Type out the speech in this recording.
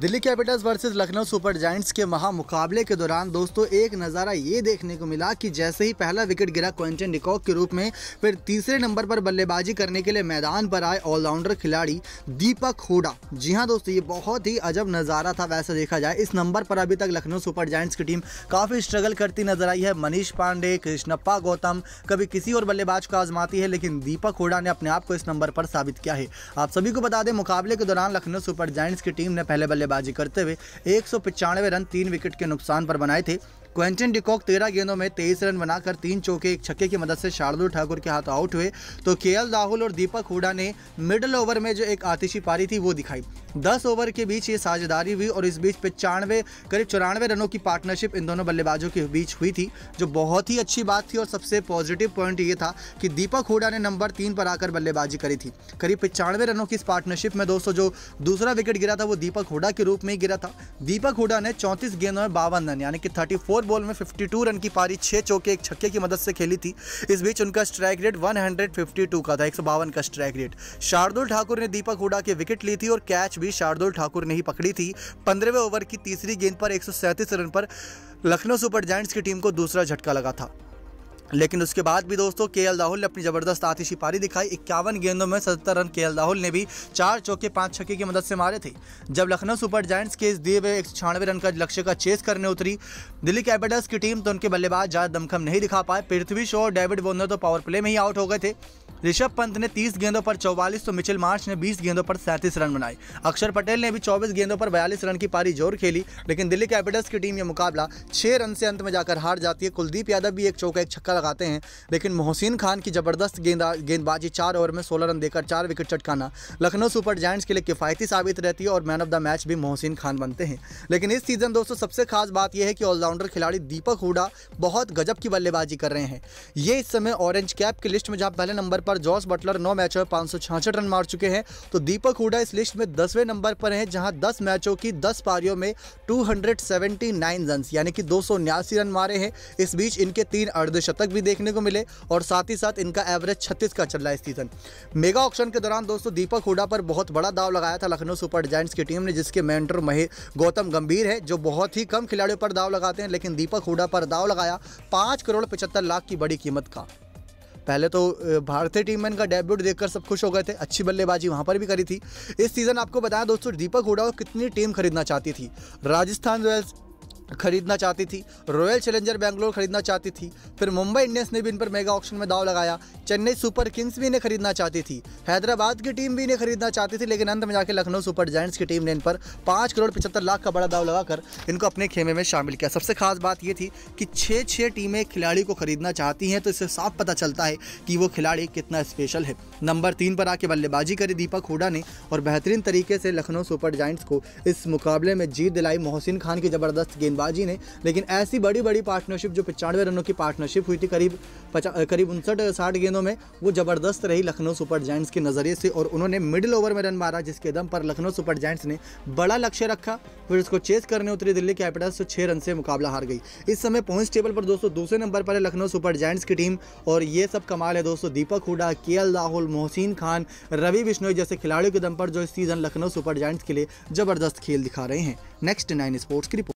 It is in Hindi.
Delhi Capitals versus Lucknow Super Giants के महा मुकाबले के दौरान दोस्तों एक नज़ारा ये देखने को मिला कि जैसे ही पहला विकेट गिरा क्वेंटन डिकॉक के रूप में फिर तीसरे नंबर पर बल्लेबाजी करने के लिए मैदान पर आए ऑलराउंडर खिलाड़ी दीपक हुडा जी हाँ दोस्तों ये बहुत ही अजब नज़ारा था वैसे देखा जाए इस नंबर पर अभी तक लखनऊ सुपर जाइंट्स की टीम काफ़ी स्ट्रगल करती नजर आई है मनीष पांडे कृष्णप्पा गौतम कभी किसी और बल्लेबाज को आजमाती है लेकिन दीपक हुडा ने अपने आप को इस नंबर पर साबित किया है आप सभी को बता दें मुकाबले के दौरान लखनऊ सुपर जायंट्स की टीम ने पहले बल्ले बल्लेबाजी करते हुए एक रन तीन विकेट के नुकसान पर बनाए थे क्वेंटन डिकॉक तेरह गेंदों में तेईस रन बनाकर तीन चौके एक छक्के की मदद से शार्दुल ठाकुर के हाथ आउट हुए तो के राहुल और दीपक हुडा ने मिडल ओवर में जो एक आतिशी पारी थी वो दिखाई दस ओवर के बीच ये साझेदारी हुई और इस बीच पचानवे करीब चौरानवे रनों की पार्टनरशिप इन दोनों बल्लेबाजों के बीच हुई थी जो बहुत ही अच्छी बात थी और सबसे पॉजिटिव पॉइंट ये था कि दीपक हुडा ने नंबर तीन पर आकर बल्लेबाजी करी थी करीब पचानवे रनों की इस पार्टनरशिप में दोस्तों जो दूसरा विकेट गिरा था वो दीपक हुडा के रूप में ही गिरा था दीपक हुडा ने चौंतीस गेंदों में बावन रन यानी कि थर्टी फोर बॉल में 52 रन की पारी छः चौके एक छक्के की मदद से खेली थी इस बीच उनका स्ट्राइक रेट 152 का था एक का स्ट्राइक रेट शार्दुल ठाकुर ने दीपक हुडा के विकेट ली थी और कैच भी शार्दुल ठाकुर ने ही पकड़ी थी पंद्रहवें ओवर की तीसरी गेंद पर एक रन पर लखनऊ सुपर जायंट्स की टीम को दूसरा झटका लगा था लेकिन उसके बाद भी दोस्तों के एल राहुल ने अपनी ज़बरदस्त आतिशी पारी दिखाई इक्यावन गेंदों में सत्तर रन के एल राहुल ने भी चार चौके पाँच छक्के की मदद से मारे थे जब लखनऊ सुपर जायंट्स के इस दिए हुए एक रन का लक्ष्य का चेस करने उतरी दिल्ली कैपिटल्स की टीम तो उनके बल्लेबाज ज़्यादा दमखम नहीं दिखा पाए पृथ्वी शो और डेविड वोनर तो पावर प्ले में ही आउट हो गए थे ऋषभ पंत ने 30 गेंदों पर 44 तो मिचेल मार्च ने 20 गेंदों पर 37 रन बनाए अक्षर पटेल ने भी 24 गेंदों पर 42 रन की पारी जोर खेली लेकिन दिल्ली कैपिटल्स की टीम यह मुकाबला छः रन से अंत में जाकर हार जाती है कुलदीप यादव भी एक चौका एक छक्का लगाते हैं लेकिन मोहसिन खान की जबरदस्त गेंदबाजी चार ओवर में सोलह रन देकर चार विकेट चटकाना लखनऊ सुपर जायंट्स के लिए किफायती साबित रहती है और मैन ऑफ द मैच भी मोहसिन खान बनते हैं लेकिन इस सीजन दोस्तों सबसे खास बात यह है कि ऑलराउंडर खिलाड़ी दीपक हुडा बहुत गजब की बल्लेबाजी कर रहे हैं ये इस समय ऑरेंज कैप की लिस्ट में जहाँ पहले नंबर पर जॉस बटलर नौ मैचों में पाँच रन मार चुके हैं तो दीपक हुडा इस लिस्ट में दसवें नंबर पर हैं जहां 10 मैचों की 10 पारियों में 279 हंड्रेड यानी कि दो रन मारे हैं इस बीच इनके तीन अर्धशतक भी देखने को मिले और साथ ही साथ इनका एवरेज छत्तीस का चल रहा है इस सीजन मेगा ऑप्शन के दौरान दोस्तों दीपक हुडा पर बहुत बड़ा दाव लगाया था लखनऊ सुपर जायंट्स की टीम ने जिसके मेंटर महे गौतम गंभीर है जो बहुत ही कम खिलाड़ियों पर दाव लगाते हैं लेकिन दीपक हुडा पर दाव लगाया पांच करोड़ पचहत्तर लाख की बड़ी कीमत का पहले तो भारतीय टीम में इनका डेब्यूट देखकर सब खुश हो गए थे अच्छी बल्लेबाजी वहाँ पर भी करी थी इस सीज़न आपको बताया दोस्तों दीपक हुडा कितनी टीम खरीदना चाहती थी राजस्थान रॉयल्स खरीदना चाहती थी रॉयल चैलेंजर बैंगलोर खरीदना चाहती थी फिर मुंबई इंडियंस ने भी इन पर मेगा ऑक्शन में दाव लगाया चेन्नई सुपर किंग्स भी इन्हें खरीदना चाहती थी हैदराबाद की टीम भी इन्हें खरीदना चाहती थी लेकिन अंत में जाकर लखनऊ सुपर जैंट्स की टीम ने इन पर पाँच करोड़ पचहत्तर लाख का बड़ा दाव लगाकर इनको अपने खेमे में शामिल किया सबसे खास बात यह थी कि छः छः टीमें खिलाड़ी को खरीदना चाहती हैं तो इससे साफ पता चलता है कि वो खिलाड़ी कितना स्पेशल है नंबर तीन पर आके बल्लेबाजी करी दीपक हुडा ने और बेहतरीन तरीके से लखनऊ सुपर जॉइंट्स को इस मुकाबले में जीत दिलाई मोहसिन खान की ज़बरदस्त गेंदबाजी ने लेकिन ऐसी बड़ी बड़ी पार्टनरशिप जो पचानवे रनों की पार्टनरशिप हुई थी करीब करीब उनसठ साठ गेंदों गेंदों में वो ज़बरदस्त रही लखनऊ सुपर जायंट्स के नज़रिए से और उन्होंने मिडिल ओवर में रन मारा जिसके दम पर लखनऊ सुपर जायंट्स ने बड़ा लक्ष्य रखा फिर उसको चेस करने उतरी दिल्ली कैपिटल्स तो रन से मुकाबला हार गई इस समय पॉइंट्स टेबल पर दोस्तों दूसरे नंबर पर है लखनऊ सुपर जायंट्स की टीम और ये सब कमाल है दोस्तों दीपक हुडा के राहुल मोहसिन खान रवि बिश्नोई जैसे खिलाड़ियों के दम पर जो इस सीज़न लखनऊ सुपर जायंट्स के लिए ज़बरदस्त खेल दिखा रहे हैं नेक्स्ट नाइन स्पोर्ट्स की रिपोर्ट